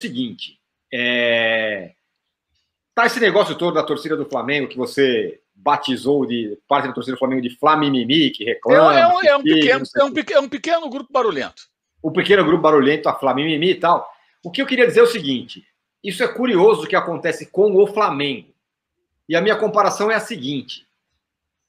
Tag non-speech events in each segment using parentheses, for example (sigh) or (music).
seguinte: é... tá esse negócio todo da torcida do Flamengo que você batizou de parte da torcida do Flamengo de Flamimimi, que reclama. É, é, um, é um, pequeno, é, um pequeno, é um pequeno grupo barulhento. O pequeno grupo barulhento, a Flamimimi e tal. O que eu queria dizer é o seguinte: isso é curioso que acontece com o Flamengo. E a minha comparação é a seguinte: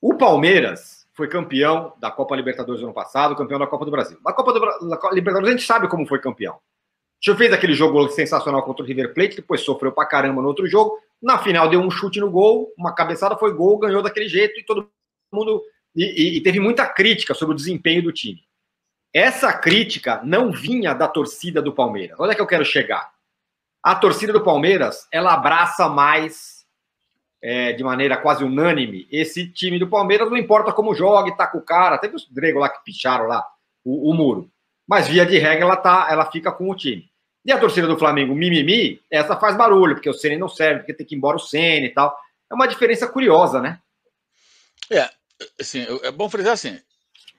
o Palmeiras foi campeão da Copa Libertadores do ano passado, campeão da Copa do Brasil. Na Copa do, Libertadores a gente sabe como foi campeão já fez aquele jogo sensacional contra o River Plate, depois sofreu pra caramba no outro jogo. Na final deu um chute no gol, uma cabeçada foi gol, ganhou daquele jeito e todo mundo. E, e, e teve muita crítica sobre o desempenho do time. Essa crítica não vinha da torcida do Palmeiras. Olha é que eu quero chegar. A torcida do Palmeiras ela abraça mais é, de maneira quase unânime esse time do Palmeiras, não importa como joga, tá com o cara, teve os grego lá que picharam lá o, o, muro. Mas via de regra ela tá, ela fica com o time. E a torcida do Flamengo, mimimi, essa faz barulho, porque o Ceni não serve, porque tem que ir embora o Ceni e tal. É uma diferença curiosa, né? É, assim, é bom frisar assim,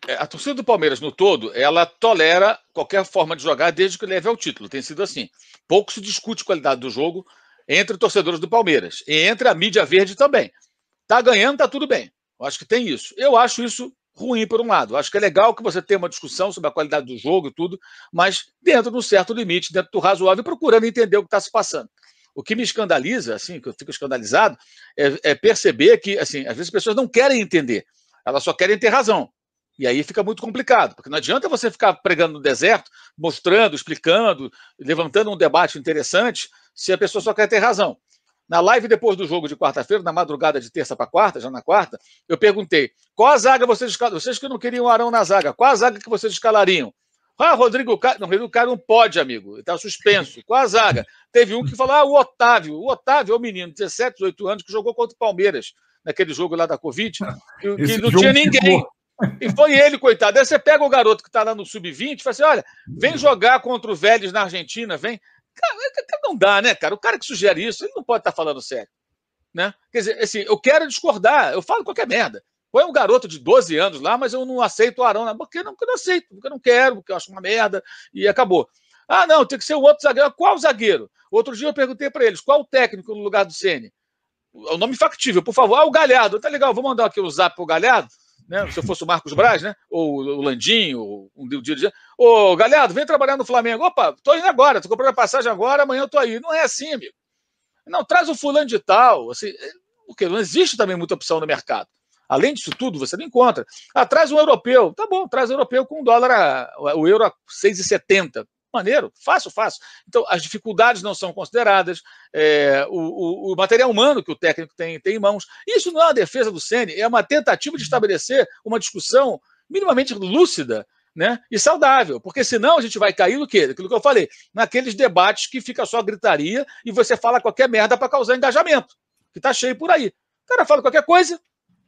é, a torcida do Palmeiras no todo, ela tolera qualquer forma de jogar desde que leve ao título. Tem sido assim. Pouco se discute qualidade do jogo entre torcedores do Palmeiras e entre a mídia verde também. Tá ganhando, tá tudo bem. Eu acho que tem isso. Eu acho isso ruim por um lado. Acho que é legal que você tenha uma discussão sobre a qualidade do jogo e tudo, mas dentro de um certo limite, dentro do razoável, procurando entender o que está se passando. O que me escandaliza, assim, que eu fico escandalizado, é, é, perceber que, assim, às vezes as pessoas não querem entender, elas só querem ter razão. E aí fica muito complicado, porque não adianta você ficar pregando no deserto, mostrando, explicando, levantando um debate interessante, se a pessoa só quer ter razão. Na live depois do jogo de quarta-feira, na madrugada de terça para quarta, já na quarta, eu perguntei: qual a zaga vocês escalariam? Vocês que não queriam o Arão na zaga, qual a zaga que vocês escalariam? Ah, Rodrigo Caio. Não, Rodrigo Caio não pode, amigo. Ele está suspenso. Qual a zaga? Teve um que falou: ah, o Otávio. O Otávio é o menino, 17, 18 anos, que jogou contra o Palmeiras, naquele jogo lá da Covid, (laughs) que, não tinha ninguém. Ficou. E foi ele, coitado. Aí você pega o garoto que está lá no sub-20 e fala assim: olha, vem hum. jogar contra o Vélez na Argentina, vem. Cara, não dá, né, cara? O cara que sugere isso, ele não pode estar tá falando sério. Né? Quer dizer, assim, eu quero discordar, eu falo qualquer merda. Põe um garoto de 12 anos lá, mas eu não aceito o Arão, né? porque, não, porque eu não aceito, porque eu não quero, porque eu acho uma merda, e acabou. Ah, não, tem que ser o um outro zagueiro. Qual zagueiro? Outro dia eu perguntei para eles, qual o técnico no lugar do Ceni? O é nome factível, por favor. Ah, o Galhardo. Tá legal, vou mandar aqui o um zap pro Galhardo né? Se eu fosse o Marcos Braz, né? Ou o Landinho, ou um dia de Ô, Galhardo, vem trabalhar no Flamengo. Opa, tô indo agora, tô comprando a passagem agora, amanhã eu tô aí. Não é assim, amigo. Não, traz o fulano de tal, assim, porque é, não existe também muita opção no mercado. Além disso tudo, você não encontra. Ah, traz um europeu. Tá bom, traz um europeu com um dólar, a, o euro a 6,70. Maneiro, fácil, fácil. Então, as dificuldades não são consideradas, é, o, o, o, material humano que o técnico tem, tem em mãos. Isso não é uma defesa do Sene, é uma tentativa de uhum. estabelecer uma discussão minimamente lúcida né, e saudável, porque senão a gente vai cair no quê? Aquilo que eu falei, naqueles debates que fica só gritaria e você fala qualquer merda para causar engajamento, que está cheio por aí. O cara fala qualquer coisa,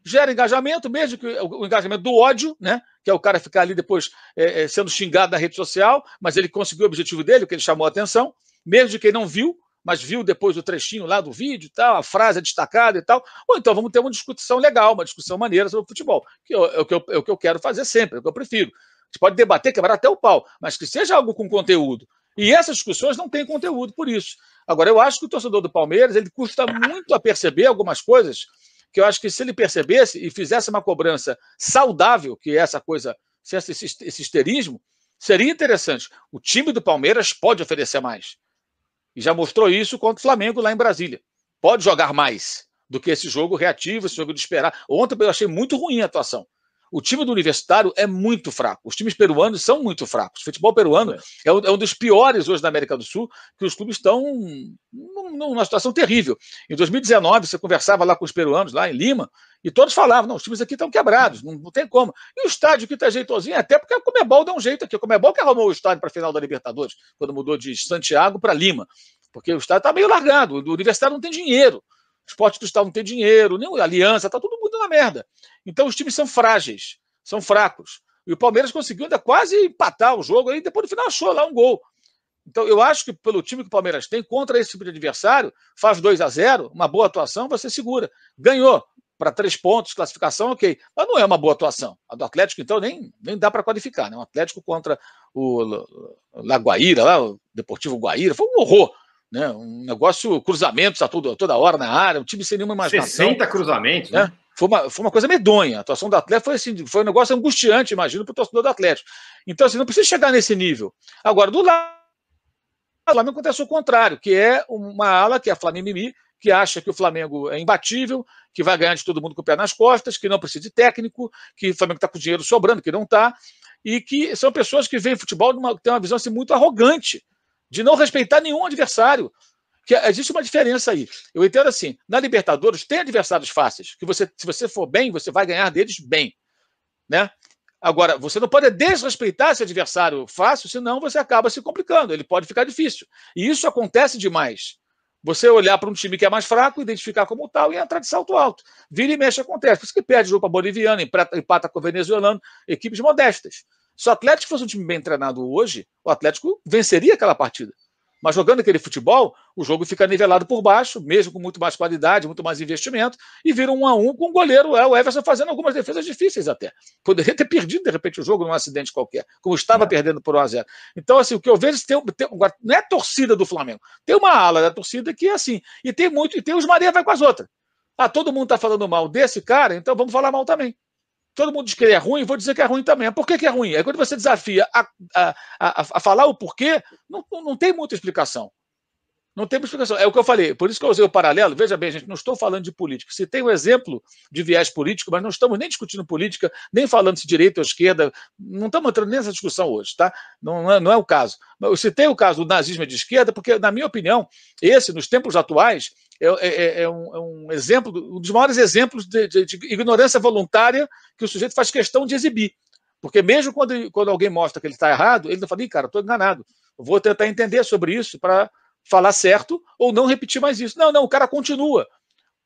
gera engajamento, mesmo que o engajamento do ódio, né? que é o cara ficar ali depois é, é, sendo xingado na rede social, mas ele conseguiu o objetivo dele, o que ele chamou a atenção, mesmo de quem não viu, mas viu depois o trechinho lá do vídeo e tal, a frase é destacada e tal. Ou então vamos ter uma discussão legal, uma discussão maneira sobre o futebol, que é, o que eu, é o que eu quero fazer sempre, é o que eu prefiro. A gente pode debater, quebrar até o pau, mas que seja algo com conteúdo. E essas discussões não têm conteúdo por isso. Agora, eu acho que o torcedor do Palmeiras ele custa muito a perceber algumas coisas que eu acho que se ele percebesse e fizesse uma cobrança saudável, que é essa coisa, esse, esse histerismo, seria interessante. O time do Palmeiras pode oferecer mais. E já mostrou isso contra o Flamengo lá em Brasília. Pode jogar mais do que esse jogo reativo, esse jogo de esperar. Ontem eu achei muito ruim a atuação. O time do Universitário é muito fraco. Os times peruanos são muito fracos. O futebol peruano é, é, um, é um, dos piores hoje na América do Sul, que os clubes estão numa situação terrível. Em 2019, você conversava lá com os peruanos, lá em Lima, e todos falavam: não, os times aqui estão quebrados, não, não tem como. E o estádio que está jeitosinho, até porque a Comebol deu um jeito aqui. A Comebol que arrumou o estádio para a final da Libertadores, quando mudou de Santiago para Lima, porque o estádio está meio largado, o Universitário não tem dinheiro os portos do Estado não têm dinheiro, nem aliança, tá todo mundo na merda. Então os times são frágeis, são fracos. E o Palmeiras conseguiu ainda quase empatar o jogo, aí depois no final achou lá um gol. Então eu acho que pelo time que o Palmeiras tem, contra esse tipo de adversário, faz 2 a 0 uma boa atuação, você segura. Ganhou para três pontos, classificação, ok. Mas não é uma boa atuação. A do Atlético, então, nem, nem dá para qualificar. Né? O Atlético contra o Lagoaíra, lá, o Deportivo Guaíra, foi um horror. Né? Um negócio, cruzamentos a toda, toda hora na área, um time sem nenhuma imaginação. 60 cruzamentos, né? né? Foi uma, foi uma coisa medonha. A atuação do Atlético foi, assim, foi um negócio angustiante, imagino, para o torcedor do Atlético. Então, assim, não precisa chegar nesse nível. Agora, do lado lá não acontece o contrário, que é uma ala que é a Flamengo que acha que o Flamengo é imbatível, que vai ganhar de todo mundo com o pé nas costas, que não precisa de técnico, que o Flamengo está com dinheiro sobrando, que não está, e que são pessoas que veem futebol numa, tem uma visão assim, muito arrogante de não respeitar nenhum adversário. Que existe uma diferença aí. Eu entendo assim: na Libertadores tem adversários fáceis, que você, se você for bem, você vai ganhar deles bem. Né? Agora, você não pode desrespeitar esse adversário fácil, senão você acaba se complicando, ele pode ficar difícil. E isso acontece demais. Você olhar para um time que é mais fraco, identificar como tal e entrar de salto alto. Vira e mexe acontece. Por isso que perde jogo para boliviano, empata com o venezuelano, equipes modestas. Se o Atlético fosse um time bem treinado hoje, o Atlético venceria aquela partida. Mas jogando aquele futebol, o jogo fica nivelado por baixo, mesmo com muito mais qualidade, muito mais investimento, e vira um a um com o goleiro, é, o Everson fazendo algumas defesas difíceis até. Poderia ter perdido, de repente, o jogo num acidente qualquer, como estava é. perdendo por 1x0. Então, assim, o que eu vejo é tem, tem, não é a torcida do Flamengo. Tem uma ala da torcida que é assim, e tem muito, e tem os Maria vai com as outras. Ah, todo mundo está falando mal desse cara, então vamos falar mal também todo mundo diz que ele é ruim, vou dizer que é ruim também. Por que, que é ruim? É quando você desafia a, a, a, a falar o porquê, não, não tem muita explicação. Não tem explicação. É o que eu falei. Por isso que eu usei o paralelo. Veja bem, gente, não estou falando de política. Se tem um exemplo de viés político, mas não estamos nem discutindo política, nem falando se direita ou esquerda. Não estamos entrando nessa discussão hoje, tá? Não, não, é, não é o caso. Eu citei o caso do nazismo de esquerda, porque, na minha opinião, esse, nos tempos atuais, é é, é, é, um, é, um, exemplo, um dos maiores exemplos de, de, de, ignorância voluntária que o sujeito faz questão de exibir. Porque mesmo quando, quando alguém mostra que ele está errado, ele não fala, cara, estou enganado. Vou tentar entender sobre isso para falar certo ou não repetir mais isso. Não, não, o cara continua.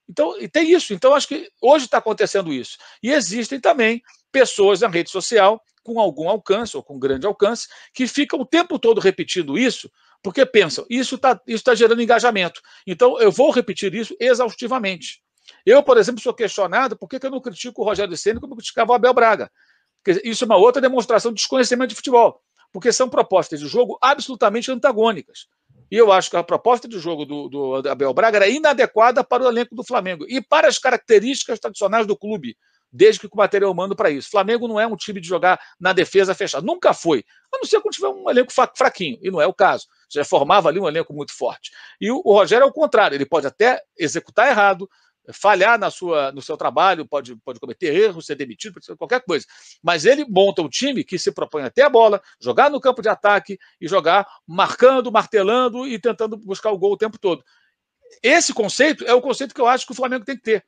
Então, e tem isso. Então, acho que hoje está acontecendo isso. E existem também pessoas na rede social com algum alcance ou com grande alcance que ficam o tempo todo repetindo isso porque pensam, isso está isso tá gerando engajamento. Então, eu vou repetir isso exaustivamente. Eu, por exemplo, sou questionado por que, que eu não critico o Rogério Senna como eu criticava o Abel Braga. Isso é uma outra demonstração de desconhecimento de futebol, porque são propostas de jogo absolutamente antagônicas. E eu acho que a proposta de jogo do, do Abel Braga era inadequada para o elenco do Flamengo e para as características tradicionais do clube desde que com é material humano para isso. Flamengo não é um time de jogar na defesa fechada, nunca foi, a não ser quando tiver um elenco fraquinho, e não é o caso. Já formava ali um elenco muito forte. E o Rogério é o contrário, ele pode até executar errado, falhar na sua, no seu trabalho, pode, pode cometer erros, ser demitido, pode ser qualquer coisa. Mas ele monta um time que se propõe até a bola, jogar no campo de ataque e jogar marcando, martelando e tentando buscar o gol o tempo todo. Esse conceito é o conceito que eu acho que o Flamengo tem que ter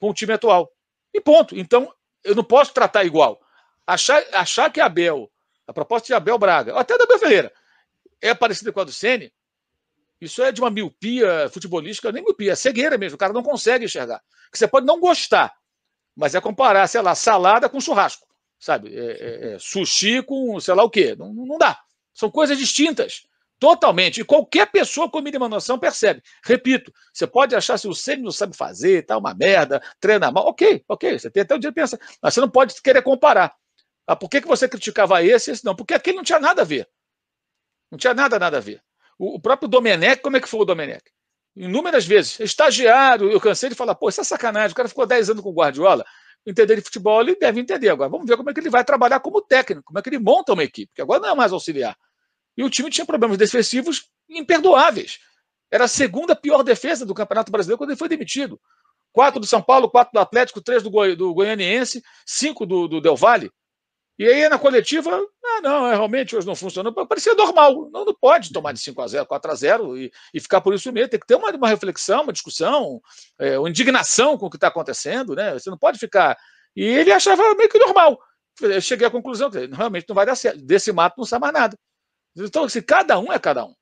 com o time atual. E ponto. Então, eu não posso tratar igual. Achar, achar que Abel, a proposta de Abel Braga, ou até da Abel Ferreira, é parecida com a do Sene, isso é de uma miopia futebolística, nem miopia, é cegueira mesmo. O cara não consegue enxergar. Que você pode não gostar, mas é comparar, sei lá, salada com churrasco, sabe? É, é, é, sushi com sei lá o quê. Não, não dá. São coisas distintas. Totalmente. E qualquer pessoa com mínima noção percebe. Repito, você pode achar se assim, o sênior não sabe fazer, tá uma merda, treina mal. Ok, ok, você tem até o um dia de pensar. Mas você não pode querer comparar. Ah, por que, que você criticava esse e esse não? Porque aquele não tinha nada a ver. Não tinha nada, nada a ver. O, o próprio Domenech, como é que foi o Domenech? Inúmeras vezes. Estagiário, eu cansei de falar, pô, isso é sacanagem, o cara ficou 10 anos com o Guardiola. Entender de futebol, ele deve entender agora. Vamos ver como é que ele vai trabalhar como técnico, como é que ele monta uma equipe, porque agora não é mais auxiliar. E o time tinha problemas defensivos imperdoáveis. Era a segunda pior defesa do Campeonato Brasileiro quando ele foi demitido. Quatro do São Paulo, quatro do Atlético, três do, Goi do Goianiense, cinco do, do Del Valle. E aí, na coletiva, ah, não, é, realmente hoje não funcionou. Parecia normal. Não, não pode tomar de 5 a 0 4 a 0 e, e ficar por isso mesmo. Tem que ter uma, uma reflexão, uma discussão, é, uma indignação com o que está acontecendo. Né? Você não pode ficar. E ele achava meio que normal. Eu cheguei à conclusão que realmente não vai dar certo. Desse mato não sai mais nada. Então, se cada um é cada um.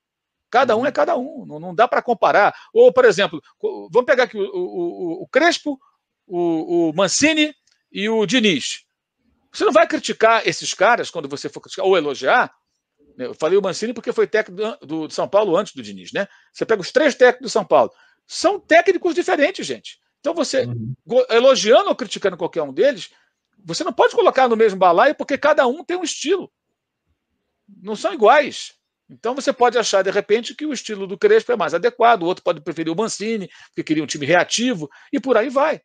Cada um é uhum. cada um. Não, não dá para comparar. Ou, por exemplo, vamos pegar aqui o, o, o Crespo, o, o, Mancini e o Diniz. Você não vai criticar esses caras quando você for criticar ou elogiar. Eu falei o Mancini porque foi técnico do, do São Paulo antes do Diniz, né? Você pega os três técnicos do São Paulo. São técnicos diferentes, gente. Então você, uhum. elogiando ou criticando qualquer um deles, você não pode colocar no mesmo balaio porque cada um tem um estilo não são iguais. Então você pode achar, de repente, que o estilo do Crespo é mais adequado, o outro pode preferir o Mancini, porque queria um time reativo, e por aí vai.